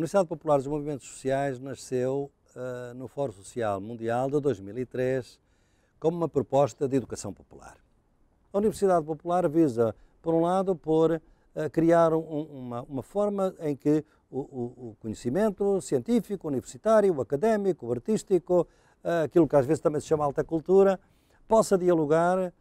Universidade Popular dos Movimentos Sociais nasceu uh, no Fórum Social Mundial de 2003 como uma proposta de educação popular. A Universidade Popular visa, por um lado, por uh, criar um, uma, uma, forma em que o, o, conhecimento científico, universitário, académico, artístico, uh, aquilo que às vezes também se chama alta cultura, possa dialogar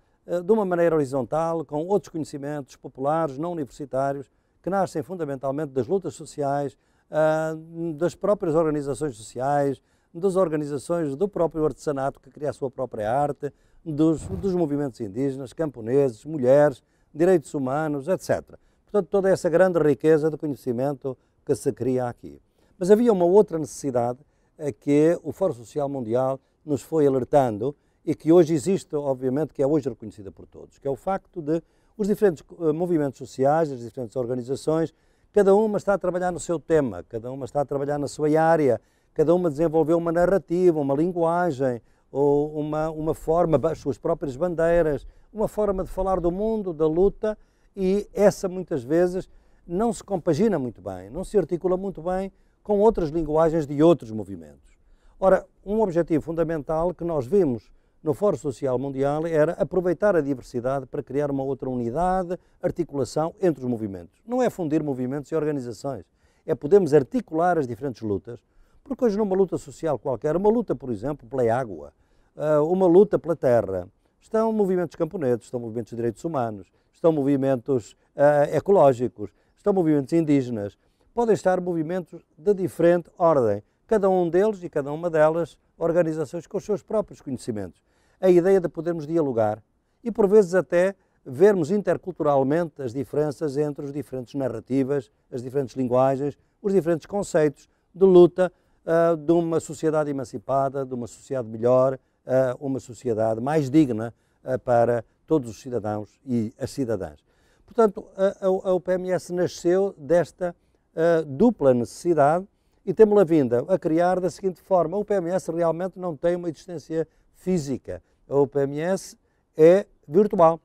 de uma maneira horizontal com outros conhecimentos populares, não universitários, que nascem fundamentalmente das lutas sociais, ah, das próprias organizações sociais, das organizações do próprio artesanato que cria a sua própria arte, dos, dos movimentos indígenas, camponeses, mulheres, direitos humanos, etc. Portanto, toda essa grande riqueza de conhecimento que se cria aqui. Mas havia uma outra necessidade a é que o Fórum Social Mundial nos foi alertando e que hoje existe, obviamente, que é hoje reconhecida por todos, que é o facto de os diferentes eh, movimentos sociais, as diferentes organizações Cada uma está a trabalhar no seu tema, cada uma está a trabalhar na sua área, cada uma desenvolveu uma narrativa, uma linguagem, ou uma, uma forma, as suas próprias bandeiras, uma forma de falar do mundo, da luta, e essa muitas vezes não se compagina muito bem, não se articula muito bem com outras linguagens de outros movimentos. Ora, um objetivo fundamental que nós vimos no Fórum Social Mundial era aproveitar a diversidade para criar uma outra unidade, articulação entre os movimentos. Não é fundir movimentos e organizações, é podermos articular as diferentes lutas, porque hoje numa luta social qualquer, uma luta, por exemplo, pela água, ah, uma luta pela terra, estão movimentos camponeses, estão movimentos de direitos humanos, estão movimentos uh, ecológicos, estão movimentos indígenas, podem estar movimentos de diferente ordem, cada um deles e cada uma delas organizações com os seus próprios conhecimentos. A ideia de podermos dialogar e, por vezes, até vermos interculturalmente as diferenças entre as diferentes narrativas, as diferentes linguagens, os diferentes conceitos de luta uh, de uma sociedade emancipada, de uma sociedade melhor, uh, uma sociedade mais digna uh, para todos os cidadãos e as cidadãs. Portanto, a, a, a UPMS nasceu desta dupla necessidade e temos-la vinda a criar da seguinte forma: o PMS realmente não tem uma existência física. O PMS é virtual.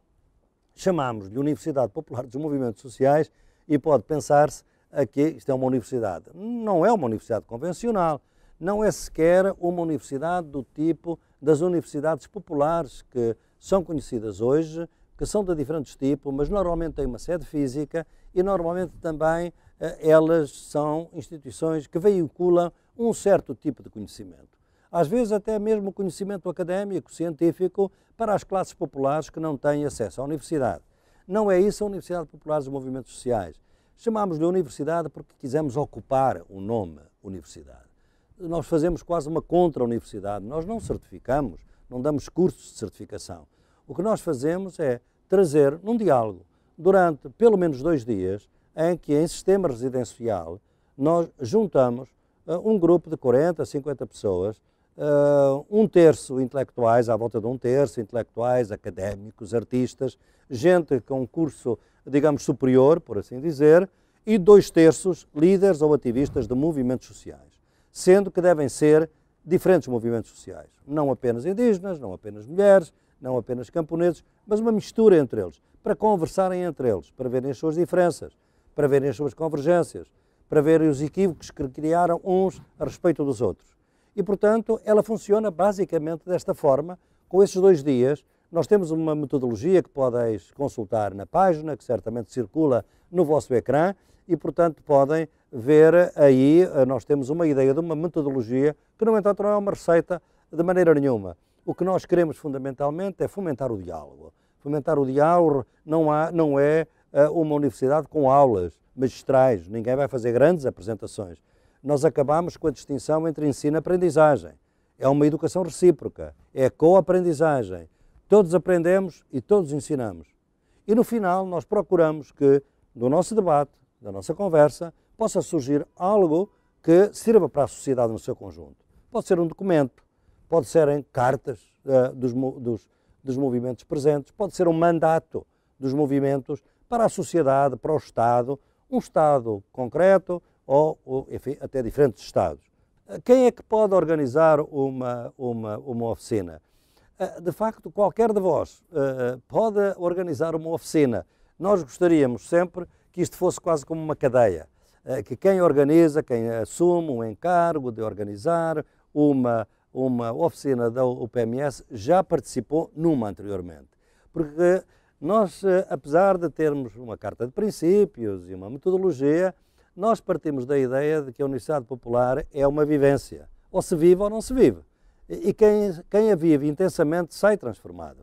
Chamamos-lhe Universidade Popular dos Movimentos Sociais e pode pensar-se aqui, isto é uma universidade. Não é uma universidade convencional, não é sequer uma universidade do tipo das universidades populares que são conhecidas hoje, que são de diferentes tipos, mas normalmente têm uma sede física e normalmente também eh, elas são instituições que veiculam um certo tipo de conhecimento. Às vezes, até mesmo conhecimento académico, científico, para as classes populares que não têm acesso à universidade. Não é isso a Universidade Popular dos Movimentos Sociais. Chamámos-lhe Universidade porque quisemos ocupar o nome Universidade. Nós fazemos quase uma contra-universidade. Nós não certificamos, não damos cursos de certificação. O que nós fazemos é trazer, num diálogo, durante pelo menos dois dias, em que em sistema residencial nós juntamos uh, um grupo de 40, 50 pessoas, uh, um terço intelectuais, à volta de um terço, intelectuais, académicos, artistas, gente com curso, digamos, superior, por assim dizer, e dois terços líderes ou ativistas de movimentos sociais, sendo que devem ser diferentes movimentos sociais, não apenas indígenas, não apenas mulheres, não apenas camponeses, mas uma mistura entre eles, para conversarem entre eles, para verem as suas diferenças, para verem as suas convergências, para verem os equívocos que criaram uns a respeito dos outros. E, portanto, ela funciona basicamente desta forma. Com esses dois dias, nós temos uma metodologia que podeis consultar na página, que certamente circula no vosso ecrã, e, portanto, podem ver aí, eh, nós temos uma ideia de uma metodologia que, no entanto, não é uma receita de maneira nenhuma. O que nós queremos fundamentalmente é fomentar o diálogo. Fomentar o diálogo não, há, não é uma universidade com aulas magistrais, ninguém vai fazer grandes apresentações. Nós acabamos com a distinção entre ensino e aprendizagem. É uma educação recíproca, é co-aprendizagem. Todos aprendemos e todos ensinamos. E no final nós procuramos que do nosso debate, da nossa conversa, possa surgir algo que sirva para a sociedade no seu conjunto. Pode ser um documento, pode serem cartas uh, dos, dos, dos movimentos presentes, pode ser um mandato dos movimentos para a sociedade, para o Estado, um Estado concreto ou, ou enfim, até diferentes Estados. Eh, quem é que pode organizar uma, uma, uma oficina? Eh, de facto, qualquer de vós eh, pode organizar uma oficina. Nós gostaríamos sempre que isto fosse quase como uma cadeia, que quem organiza, quem assume o encargo de organizar uma, uma oficina da UPMS já participou numa anteriormente. Porque nós, eh, apesar de termos uma carta de princípios e uma metodologia, nós partimos da ideia de que a Universidade Popular é uma vivência. Ou se vive ou não se vive. E quem, quem a vive intensamente sai transformado.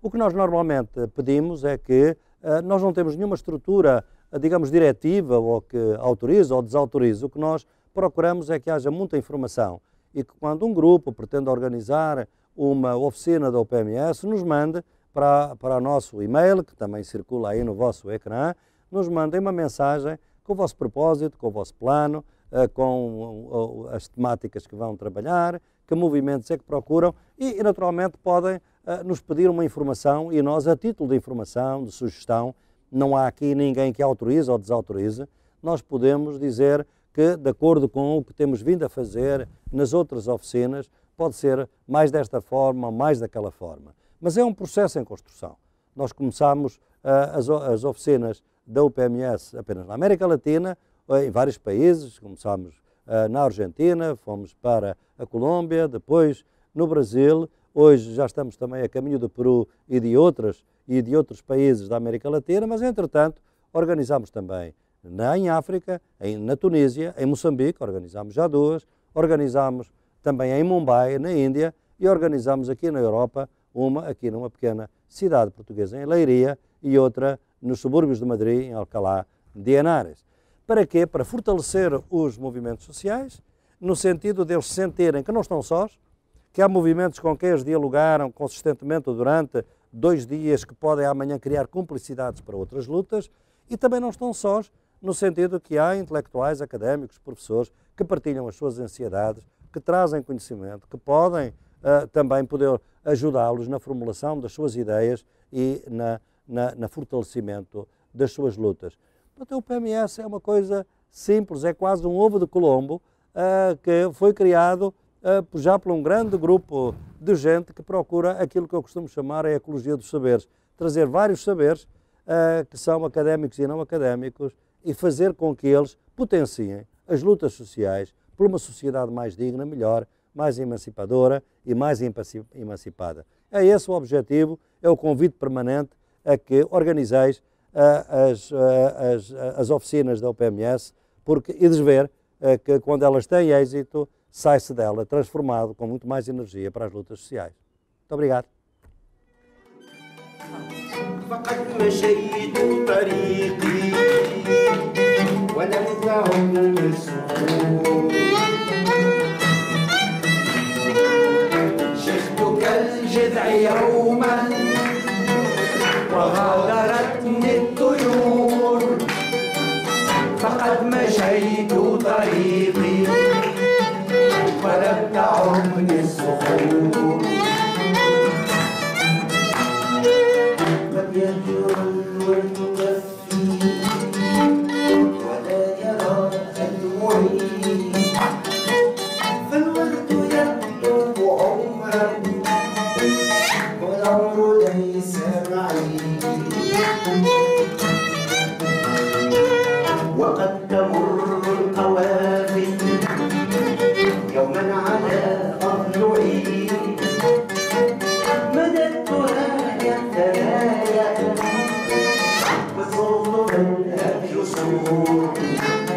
O que nós normalmente pedimos é que uh, nós não temos nenhuma estrutura, eh, digamos, diretiva ou que autoriza ou desautoriza. O que nós procuramos é que haja muita informação e que quando um grupo pretende organizar uma oficina da OPMS, nos mande para, para nosso e-mail, que também circula aí no vosso ecrã, nos mandem uma mensagem com o vosso propósito, com o vosso plano, eh, com as temáticas que vão trabalhar, que movimentos é que procuram e, naturalmente, podem eh, nos pedir uma informação e nós, a título de informação, de sugestão, não há aqui ninguém que autorize ou desautorize, nós podemos dizer que, de acordo com o que temos vindo a fazer nas outras oficinas, pode ser mais desta forma, mais daquela forma. Mas é um processo em construção. Nós começámos uh, ah, as, as, oficinas da UPMS apenas na América Latina, ah, em vários países, começámos uh, ah, na Argentina, fomos para a Colômbia, depois no Brasil, hoje já estamos também a caminho do Peru e de, outras, e de outros países da América Latina, mas entretanto organizámos também na, em África, em, na Tunísia, em Moçambique, organizámos já duas, organizámos também em Mumbai, na Índia, e organizámos aqui na Europa uma aqui numa pequena cidade portuguesa, em Leiria, e outra nos subúrbios de Madrid, em Alcalá de Henares. Para quê? Para fortalecer os movimentos sociais, no sentido de eles sentirem que não estão sós, que há movimentos com quem eles dialogaram consistentemente durante dois dias que podem amanhã criar cumplicidades para outras lutas, e também não estão sós, no sentido que há intelectuais, académicos, professores que partilham as suas ansiedades, que trazem conhecimento, que podem uh, também poder ajudá-los na formulação das suas ideias e na, na, na fortalecimento das suas lutas. Portanto, o PMS é uma coisa simples, é quase um ovo de Colombo uh, que foi criado uh, já por um grande grupo de gente que procura aquilo que eu costumo chamar a ecologia dos saberes, trazer vários saberes uh, que são académicos e não académicos e fazer com que eles potenciem as lutas sociais por uma sociedade mais digna, melhor mais emancipadora e mais emancipada. É esse o objetivo, é o convite permanente a que organizeis as, as, as oficinas da UPMS porque, e desver que quando elas têm êxito, sai-se dela transformado com muito mais energia para as lutas sociais. Muito obrigado. فقد مشيت طريقي ولم تعد يوما وغادرتني الطيور فقد مشيت طريقي ولم تعمني الصخور وقد تمر القوافل يوما على أضلعي مددتها للثنايا وصوتها الهج صور